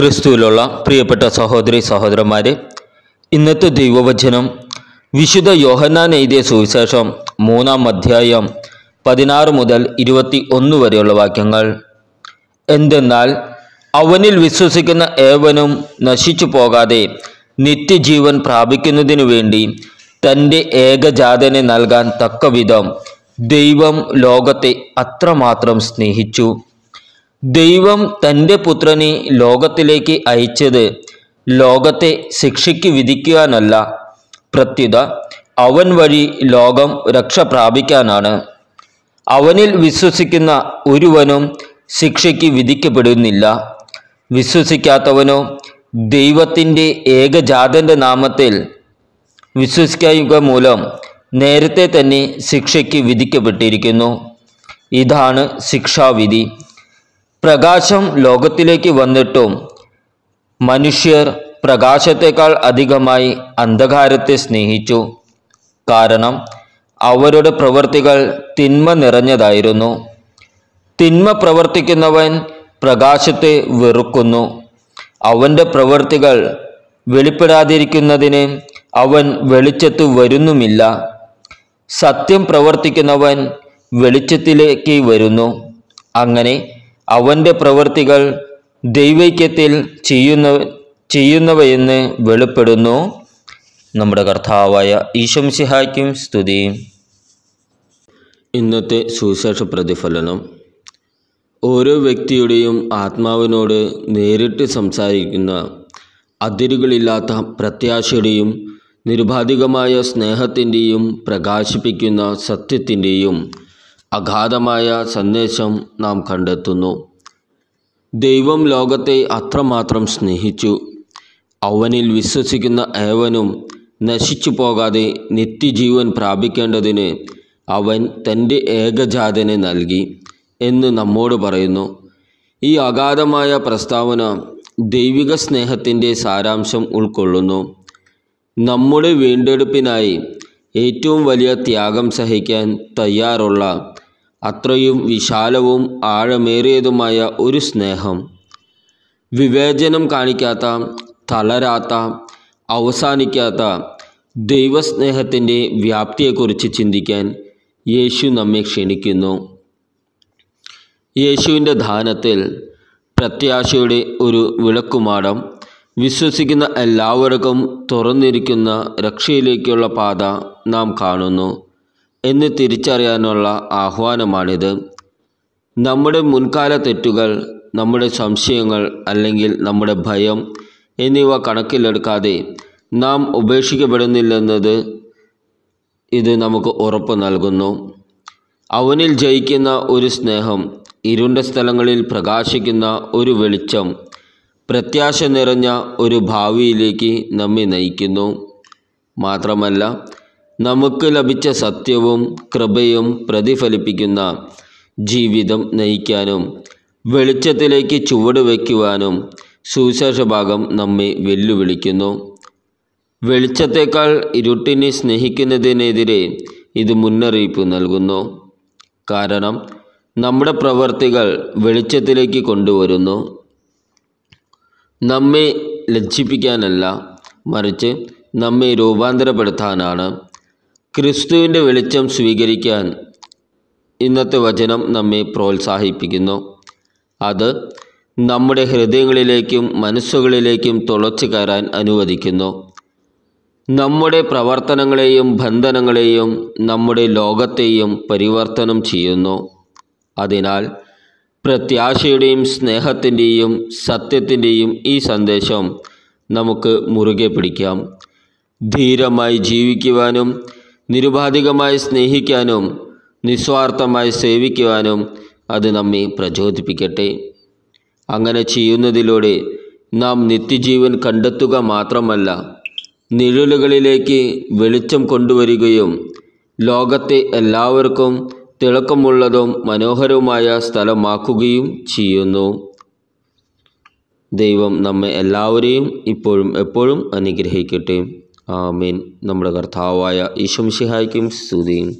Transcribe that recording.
ക്രിസ്തുവിലുള്ള പ്രിയപ്പെട്ട സഹോദരി സഹോദരന്മാരെ ഇന്നത്തെ ദൈവവചനം വിശുദ്ധ യോഹന്നാൻ എഴുതിയ സുവിശേഷം മൂന്നാം അധ്യായം പതിനാറ് മുതൽ ഇരുപത്തി ഒന്ന് വരെയുള്ള വാക്യങ്ങൾ എന്തെന്നാൽ അവനിൽ വിശ്വസിക്കുന്ന ഏവനും നശിച്ചു പോകാതെ നിത്യജീവൻ പ്രാപിക്കുന്നതിനു വേണ്ടി തൻ്റെ ഏകജാതനെ നൽകാൻ തക്കവിധം ദൈവം ലോകത്തെ അത്രമാത്രം സ്നേഹിച്ചു ദൈവം തൻ്റെ പുത്രനെ ലോകത്തിലേക്ക് അയച്ചത് ലോകത്തെ ശിക്ഷയ്ക്ക് വിധിക്കുവാനല്ല പ്രത്യുത അവൻ വഴി ലോകം രക്ഷ പ്രാപിക്കാനാണ് അവനിൽ വിശ്വസിക്കുന്ന ഒരുവനും ശിക്ഷയ്ക്ക് വിധിക്കപ്പെടുന്നില്ല വിശ്വസിക്കാത്തവനോ ദൈവത്തിൻ്റെ ഏകജാതൻ്റെ നാമത്തിൽ വിശ്വസിക്കുക മൂലം നേരത്തെ തന്നെ ശിക്ഷയ്ക്ക് വിധിക്കപ്പെട്ടിരിക്കുന്നു ഇതാണ് ശിക്ഷാവിധി പ്രകാശം ലോകത്തിലേക്ക് വന്നിട്ടും മനുഷ്യർ പ്രകാശത്തെക്കാൾ അധികമായി അന്ധകാരത്തെ സ്നേഹിച്ചു കാരണം അവരുടെ പ്രവർത്തികൾ തിന്മ നിറഞ്ഞതായിരുന്നു തിന്മ പ്രവർത്തിക്കുന്നവൻ പ്രകാശത്തെ വെറുക്കുന്നു അവൻ്റെ പ്രവർത്തികൾ വെളിപ്പെടാതിരിക്കുന്നതിന് അവൻ വെളിച്ചത്ത് വരുന്നുമില്ല സത്യം പ്രവർത്തിക്കുന്നവൻ വെളിച്ചത്തിലേക്ക് വരുന്നു അങ്ങനെ അവൻ്റെ പ്രവൃത്തികൾ ദൈവൈക്യത്തിൽ ചെയ്യുന്ന ചെയ്യുന്നവയെന്ന് വെളിപ്പെടുന്നു നമ്മുടെ കർത്താവായ സിഹായ്ക്കും സ്തുതിയും ഇന്നത്തെ സുവിശേഷ പ്രതിഫലനം ഓരോ വ്യക്തിയുടെയും ആത്മാവിനോട് നേരിട്ട് സംസാരിക്കുന്ന അതിരുകളില്ലാത്ത പ്രത്യാശയുടെയും നിരുപാധികമായ സ്നേഹത്തിൻ്റെയും പ്രകാശിപ്പിക്കുന്ന സത്യത്തിൻ്റെയും അഗാധമായ സന്ദേശം നാം കണ്ടെത്തുന്നു ദൈവം ലോകത്തെ അത്രമാത്രം സ്നേഹിച്ചു അവനിൽ വിശ്വസിക്കുന്ന ഏവനും നശിച്ചു പോകാതെ നിത്യജീവൻ പ്രാപിക്കേണ്ടതിന് അവൻ തൻ്റെ ഏകജാതനെ നൽകി എന്ന് നമ്മോട് പറയുന്നു ഈ അഗാധമായ പ്രസ്താവന ദൈവിക സ്നേഹത്തിൻ്റെ സാരാംശം ഉൾക്കൊള്ളുന്നു നമ്മുടെ വീണ്ടെടുപ്പിനായി ഏറ്റവും വലിയ ത്യാഗം സഹിക്കാൻ തയ്യാറുള്ള അത്രയും വിശാലവും ആഴമേറിയതുമായ ഒരു സ്നേഹം വിവേചനം കാണിക്കാത്ത തളരാത്ത അവസാനിക്കാത്ത ദൈവസ്നേഹത്തിൻ്റെ വ്യാപ്തിയെക്കുറിച്ച് ചിന്തിക്കാൻ യേശു നമ്മെ ക്ഷണിക്കുന്നു യേശുവിൻ്റെ ദാനത്തിൽ പ്രത്യാശയുടെ ഒരു വിളക്കുമാടം വിശ്വസിക്കുന്ന എല്ലാവർക്കും തുറന്നിരിക്കുന്ന രക്ഷയിലേക്കുള്ള പാത നാം കാണുന്നു എന്ന് തിരിച്ചറിയാനുള്ള ആഹ്വാനമാണിത് നമ്മുടെ മുൻകാല തെറ്റുകൾ നമ്മുടെ സംശയങ്ങൾ അല്ലെങ്കിൽ നമ്മുടെ ഭയം എന്നിവ കണക്കിലെടുക്കാതെ നാം ഉപേക്ഷിക്കപ്പെടുന്നില്ലെന്നത് ഇത് നമുക്ക് ഉറപ്പ് നൽകുന്നു അവനിൽ ജയിക്കുന്ന ഒരു സ്നേഹം ഇരുണ്ട സ്ഥലങ്ങളിൽ പ്രകാശിക്കുന്ന ഒരു വെളിച്ചം പ്രത്യാശ നിറഞ്ഞ ഒരു ഭാവിയിലേക്ക് നമ്മെ നയിക്കുന്നു മാത്രമല്ല നമുക്ക് ലഭിച്ച സത്യവും കൃപയും പ്രതിഫലിപ്പിക്കുന്ന ജീവിതം നയിക്കാനും വെളിച്ചത്തിലേക്ക് ചുവട് വയ്ക്കുവാനും സുവിശേഷ ഭാഗം നമ്മെ വെല്ലുവിളിക്കുന്നു വെളിച്ചത്തെക്കാൾ ഇരുട്ടിനെ സ്നേഹിക്കുന്നതിനെതിരെ ഇത് മുന്നറിയിപ്പ് നൽകുന്നു കാരണം നമ്മുടെ പ്രവർത്തികൾ വെളിച്ചത്തിലേക്ക് കൊണ്ടുവരുന്നു നമ്മെ ലജ്ജിപ്പിക്കാനല്ല മറിച്ച് നമ്മെ രൂപാന്തരപ്പെടുത്താനാണ് ക്രിസ്തുവിൻ്റെ വെളിച്ചം സ്വീകരിക്കാൻ ഇന്നത്തെ വചനം നമ്മെ പ്രോത്സാഹിപ്പിക്കുന്നു അത് നമ്മുടെ ഹൃദയങ്ങളിലേക്കും മനസ്സുകളിലേക്കും തുളച്ചു കയറാൻ അനുവദിക്കുന്നു നമ്മുടെ പ്രവർത്തനങ്ങളെയും ബന്ധനങ്ങളെയും നമ്മുടെ ലോകത്തെയും പരിവർത്തനം ചെയ്യുന്നു അതിനാൽ പ്രത്യാശയുടെയും സ്നേഹത്തിൻ്റെയും സത്യത്തിൻ്റെയും ഈ സന്ദേശം നമുക്ക് മുറുകെ പിടിക്കാം ധീരമായി ജീവിക്കുവാനും നിരുപാധികമായി സ്നേഹിക്കാനും നിസ്വാർത്ഥമായി സേവിക്കുവാനും അത് നമ്മെ പ്രചോദിപ്പിക്കട്ടെ അങ്ങനെ ചെയ്യുന്നതിലൂടെ നാം നിത്യജീവൻ കണ്ടെത്തുക മാത്രമല്ല നിഴലുകളിലേക്ക് വെളിച്ചം കൊണ്ടുവരികയും ലോകത്തെ എല്ലാവർക്കും തിളക്കമുള്ളതും മനോഹരവുമായ സ്ഥലമാക്കുകയും ചെയ്യുന്നു ദൈവം നമ്മെ എല്ലാവരെയും ഇപ്പോഴും എപ്പോഴും അനുഗ്രഹിക്കട്ടെ ആമീൻ നമ്മുടെ കർത്താവായ ഈശംഷിഹായ്ക്കും സ്തുതിയും